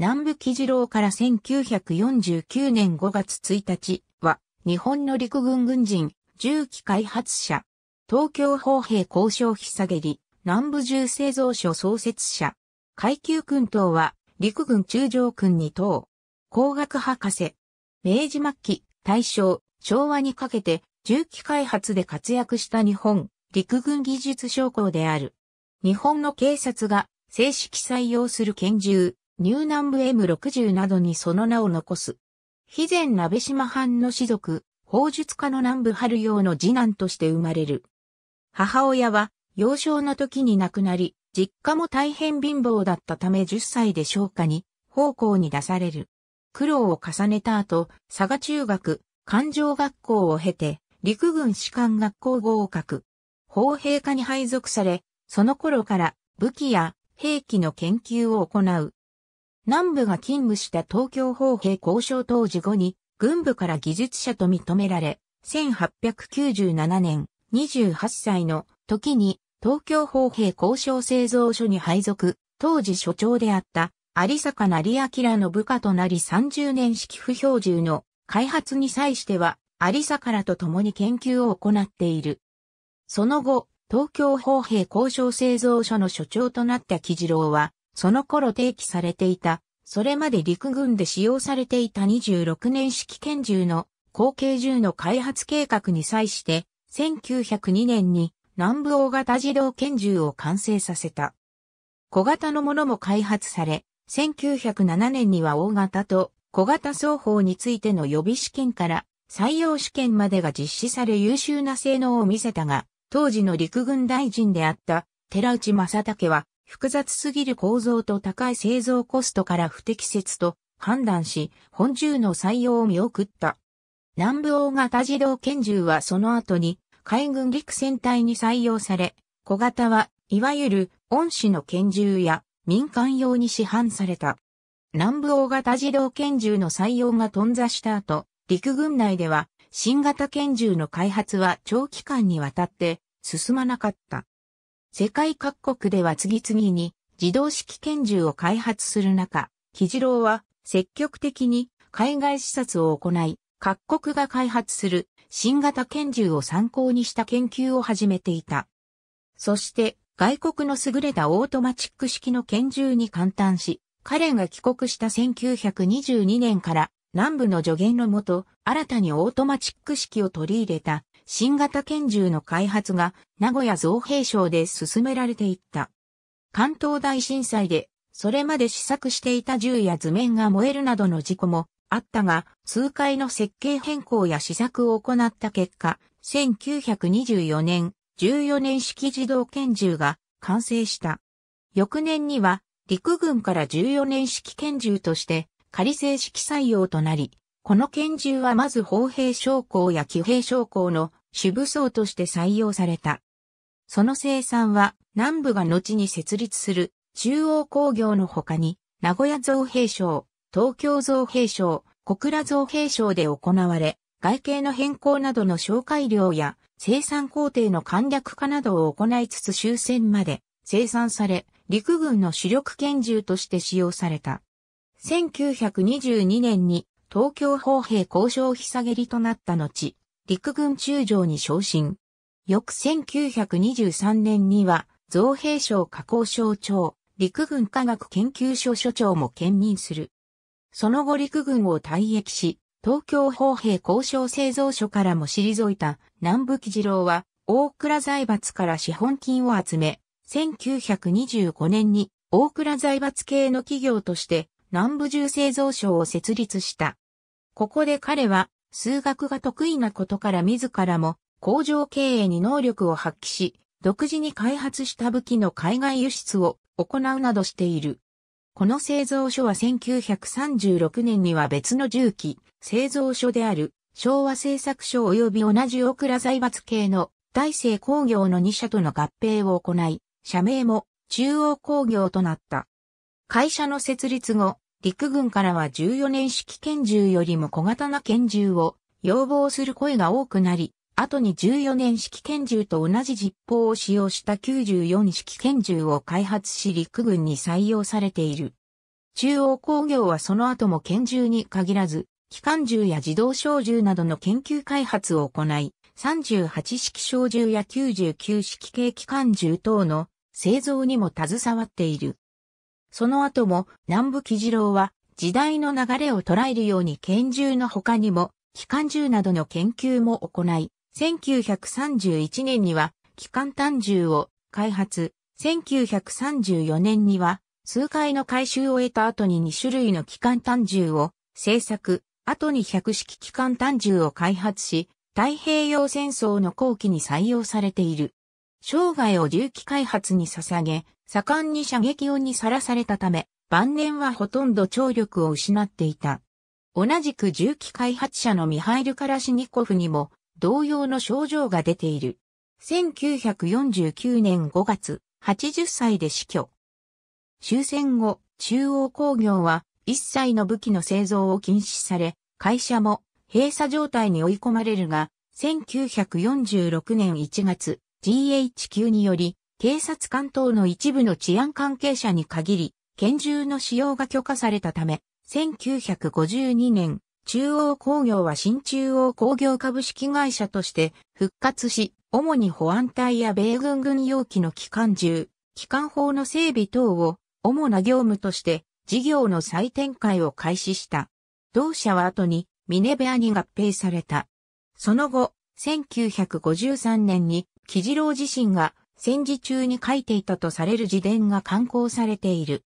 南部木次郎から1949年5月1日は、日本の陸軍軍人、重機開発者、東京砲兵交渉費下げり、南部銃製造所創設者、階級訓等は、陸軍中将訓に等、工学博士、明治末期、大正、昭和にかけて、重機開発で活躍した日本、陸軍技術将校である。日本の警察が正式採用する拳銃、ニューナンブ M60 などにその名を残す。肥前鍋島藩の士族、宝術家の南部春陽の次男として生まれる。母親は幼少の時に亡くなり、実家も大変貧乏だったため10歳で商家に、奉公に出される。苦労を重ねた後、佐賀中学、環状学校を経て、陸軍士官学校合格。砲兵科に配属され、その頃から武器や兵器の研究を行う南部が勤務した東京砲兵交渉当時後に、軍部から技術者と認められ、1897年28歳の時に東京砲兵交渉製造所に配属、当時所長であった有坂成明の部下となり30年式不標準の開発に際しては有坂らと共に研究を行っている。その後、東京砲兵交渉製造所の所長となった木次郎は、その頃提起されていた、それまで陸軍で使用されていた26年式拳銃の後継銃の開発計画に際して、1902年に南部大型自動拳銃を完成させた。小型のものも開発され、1907年には大型と小型双方についての予備試験から採用試験までが実施され優秀な性能を見せたが、当時の陸軍大臣であった寺内正武は複雑すぎる構造と高い製造コストから不適切と判断し、本銃の採用を見送った。南部大型自動拳銃はその後に海軍陸戦隊に採用され、小型はいわゆる恩師の拳銃や民間用に市販された。南部大型自動拳銃の採用が頓挫した後、陸軍内では新型拳銃の開発は長期間にわたって進まなかった。世界各国では次々に自動式拳銃を開発する中、キジローは積極的に海外視察を行い、各国が開発する新型拳銃を参考にした研究を始めていた。そして外国の優れたオートマチック式の拳銃に換端し、彼が帰国した1922年から南部の助言のもと、新たにオートマチック式を取り入れた新型拳銃の開発が名古屋造兵省で進められていった。関東大震災で、それまで試作していた銃や図面が燃えるなどの事故もあったが、数回の設計変更や試作を行った結果、1924年、14年式自動拳銃が完成した。翌年には、陸軍から14年式拳銃として、仮正式採用となり、この拳銃はまず砲兵将校や騎兵将校の主武装として採用された。その生産は南部が後に設立する中央工業の他に名古屋造兵廠、東京造兵廠、小倉造兵廠で行われ、外形の変更などの紹介量や生産工程の簡略化などを行いつつ終戦まで生産され、陸軍の主力拳銃として使用された。1922年に東京砲兵交渉ひさげりとなった後、陸軍中将に昇進。翌1923年には、造兵省加工省長、陸軍科学研究所所長も兼任する。その後陸軍を退役し、東京砲兵交渉製造所からも退いた南部喜次郎は、大倉財閥から資本金を集め、1925年に大倉財閥系の企業として南部重製造所を設立した。ここで彼は数学が得意なことから自らも工場経営に能力を発揮し、独自に開発した武器の海外輸出を行うなどしている。この製造所は1936年には別の重機製造所である昭和製作所及び同じ大倉財閥系の大成工業の2社との合併を行い、社名も中央工業となった。会社の設立後、陸軍からは14年式拳銃よりも小型な拳銃を要望する声が多くなり、後に14年式拳銃と同じ実砲を使用した94式拳銃を開発し陸軍に採用されている。中央工業はその後も拳銃に限らず、機関銃や自動小銃などの研究開発を行い、38式小銃や99式系機関銃等の製造にも携わっている。その後も南部喜次郎は時代の流れを捉えるように拳銃の他にも機関銃などの研究も行い、1931年には機関単銃を開発、1934年には数回の回収を得た後に2種類の機関単銃を製作、後に百式機関単銃を開発し、太平洋戦争の後期に採用されている。生涯を銃器開発に捧げ、盛んに射撃音にさらされたため、晩年はほとんど聴力を失っていた。同じく銃器開発者のミハイル・カラシニコフにも同様の症状が出ている。1949年5月、80歳で死去。終戦後、中央工業は一切の武器の製造を禁止され、会社も閉鎖状態に追い込まれるが、1946年1月、GHQ により警察官等の一部の治安関係者に限り、拳銃の使用が許可されたため、1952年、中央工業は新中央工業株式会社として復活し、主に保安隊や米軍軍用機の機関銃、機関砲の整備等を主な業務として事業の再展開を開始した。同社は後にミネベアに合併された。その後、1953年に、木次郎自身が戦時中に書いていたとされる自伝が刊行されている。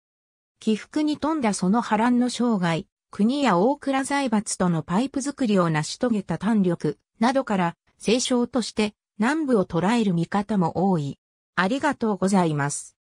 起伏に富んだその波乱の生涯、国や大倉財閥とのパイプ作りを成し遂げた胆力などから、聖書として南部を捉える見方も多い。ありがとうございます。